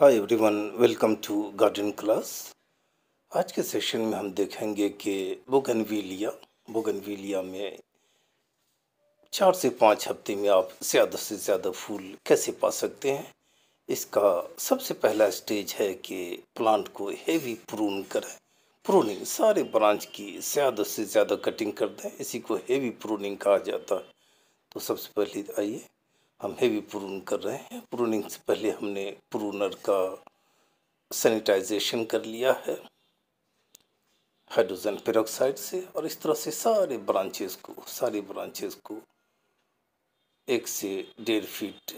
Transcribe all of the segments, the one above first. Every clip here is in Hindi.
hi everyone welcome to garden class आज के सेशन में हम देखेंगे कि बोगनविलिया बोगनविलिया में चार से पाँच हफ्ते में आप ज़्यादा से ज़्यादा फूल कैसे पा सकते हैं इसका सबसे पहला स्टेज है कि प्लांट को हेवी प्रून करें प्रूनिंग सारे ब्रांच की ज़्यादा से ज़्यादा कटिंग कर दें इसी को हेवी प्रूनिंग कहा जाता है तो सबसे पहले आइए हम हेवी प्रून कर रहे हैं प्रूनिंग से पहले हमने प्रूनर का सैनिटाइजेशन कर लिया है हाइड्रोजन पेरोक्साइड से और इस तरह से सारे ब्रांचेस को सारी ब्रांचेस को एक से डेढ़ फीट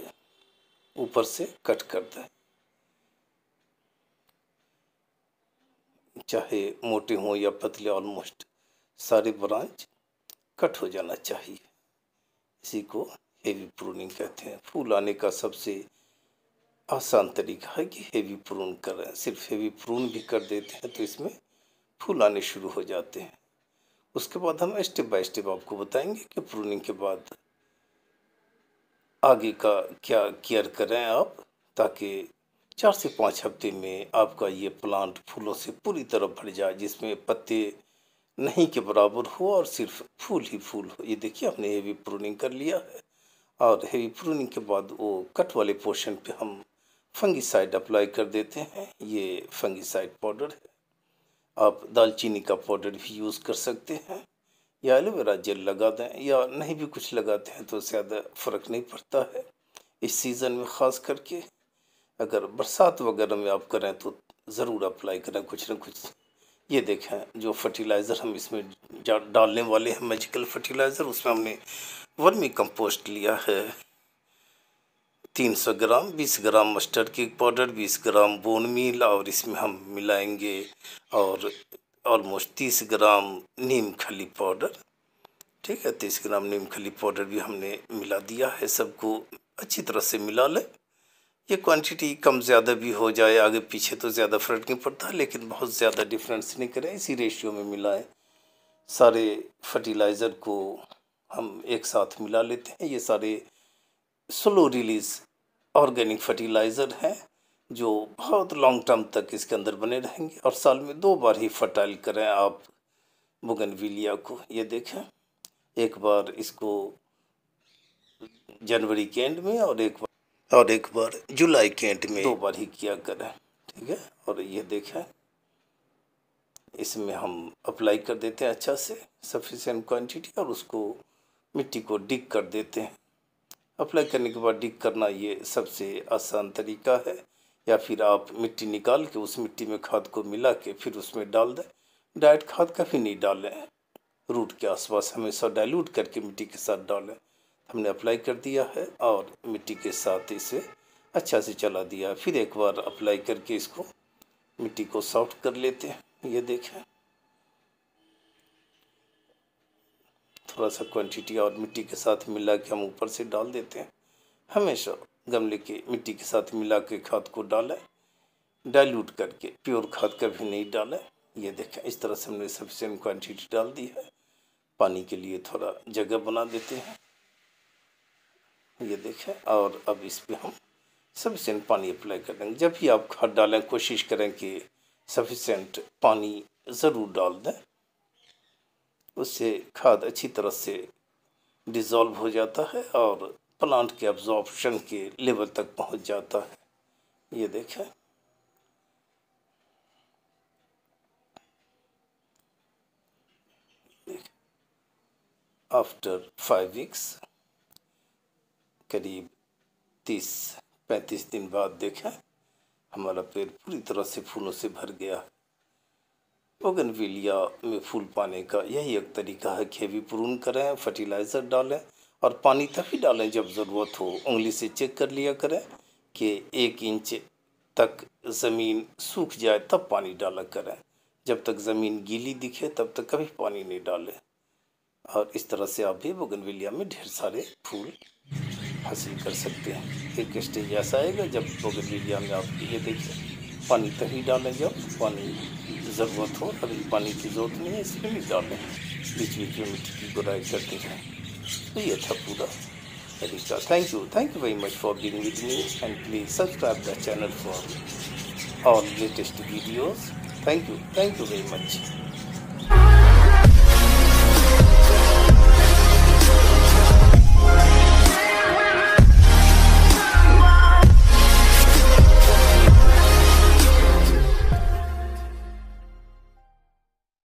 ऊपर से कट कर दें चाहे मोटे हों या पतले ऑलमोस्ट सारे ब्रांच कट हो जाना चाहिए इसी को हेवी प्रूनिंग कहते हैं फूल आने का सबसे आसान तरीका है कि हेवी प्रून करें सिर्फ हेवी प्रून भी कर देते हैं तो इसमें फूल आने शुरू हो जाते हैं उसके बाद हम स्टेप बाय स्टेप आपको बताएंगे कि प्रूनिंग के बाद आगे का क्या केयर करें आप ताकि चार से पाँच हफ्ते में आपका ये प्लांट फूलों से पूरी तरह भर जाए जिसमें पत्ते नहीं के बराबर हो और सिर्फ फूल ही फूल हो ये देखिए हमने हेवी प्रूनिंग कर लिया है और हेवी प्रूनिंग के बाद वो कट वाले पोर्शन पे हम फंगीसाइड अप्लाई कर देते हैं ये फंगीसाइड पाउडर है आप दालचीनी का पाउडर भी यूज़ कर सकते हैं या एलोवेरा जेल लगा दें या नहीं भी कुछ लगाते हैं तो ज़्यादा फ़र्क नहीं पड़ता है इस सीज़न में ख़ास करके अगर बरसात वगैरह में आप करें तो ज़रूर अप्लाई करें कुछ ना कुछ ये देखें जो फर्टिलाइज़र हम इसमें डालने वाले हैं मेजिकल फर्टिलाइज़र उसमें हमने वर्मी कंपोस्ट लिया है 300 ग्राम 20 ग्राम मस्टर्ड की पाउडर 20 ग्राम बोन मील और इसमें हम मिलाएंगे और ऑलमोस्ट 30 ग्राम नीम खली पाउडर ठीक है तीस ग्राम नीम खली पाउडर भी हमने मिला दिया है सबको अच्छी तरह से मिला लें ये क्वांटिटी कम ज़्यादा भी हो जाए आगे पीछे तो ज़्यादा फ़र्क नहीं पड़ता लेकिन बहुत ज़्यादा डिफरेंस नहीं करें इसी रेशियो में मिलाएं सारे फर्टिलाइज़र को हम एक साथ मिला लेते हैं ये सारे स्लो रिलीज ऑर्गेनिक फर्टिलाइज़र हैं जो बहुत लॉन्ग टर्म तक इसके अंदर बने रहेंगे और साल में दो बार ही फर्टाइल करें आप बुगनविलिया को ये देखें एक बार इसको जनवरी के एंड में और एक बार और एक बार जुलाई के एंड में दो बार ही किया करें ठीक है और ये देखें इसमें हम अप्लाई कर देते हैं अच्छा से सफिशेंट क्वांटिटी और उसको मिट्टी को डिग कर देते हैं अप्लाई करने के बाद डिग करना ये सबसे आसान तरीका है या फिर आप मिट्टी निकाल के उस मिट्टी में खाद को मिला के फिर उसमें डाल दें डाइट खाद कभी नहीं डालें रूट के आसपास हमेशा डाइल्यूट करके मिट्टी के साथ डालें हमने अप्लाई कर दिया है और मिट्टी के साथ इसे अच्छा से चला दिया फिर एक बार अप्लाई करके इसको मिट्टी को सॉफ्ट कर लेते हैं ये देखें थोड़ा सा क्वांटिटी और मिट्टी के साथ मिला के हम ऊपर से डाल देते हैं हमेशा गमले के मिट्टी के साथ मिला के खाद को डालें डाइल्यूट करके प्योर खाद कभी नहीं डालें ये देखें इस तरह से हमने सफिशेंट क्वांटिटी डाल दी है पानी के लिए थोड़ा जगह बना देते हैं ये देखें और अब इस पर हम सफिशेंट पानी अप्लाई कर देंगे जब भी आप खाद डालें कोशिश करें कि सफिशेंट पानी ज़रूर डाल दें उससे खाद अच्छी तरह से डिज़ोल्व हो जाता है और प्लांट के अब्जॉर्बशन के लेवल तक पहुंच जाता है ये देखें आफ्टर फाइव वीक्स करीब तीस पैंतीस दिन बाद देखें हमारा पेड़ पूरी तरह से फूलों से भर गया है बोगनविलिया में फूल पाने का यही एक तरीका है खेवी प्रून करें फर्टिलाइज़र डालें और पानी तभी डालें जब ज़रूरत हो उंगली से चेक कर लिया करें कि एक इंच तक ज़मीन सूख जाए तब पानी डाला करें जब तक ज़मीन गीली दिखे तब तक कभी पानी नहीं डालें और इस तरह से आप भी बोगनविलिया में ढेर सारे फूल हासिल कर सकते हैं एक स्टेज ऐसा आएगा जब बोगनविलिया में आप ये देखें पानी तभी डालें जब पानी ज़रूरत हो अभी पानी की ज़रूरत नहीं है इसलिए भी डालें बीच बीच में मिट्टी की गुराई करते हैं तो ये था पूरा तरीका thank you thank you very much for being with me and please subscribe the channel for all latest videos thank you thank you very much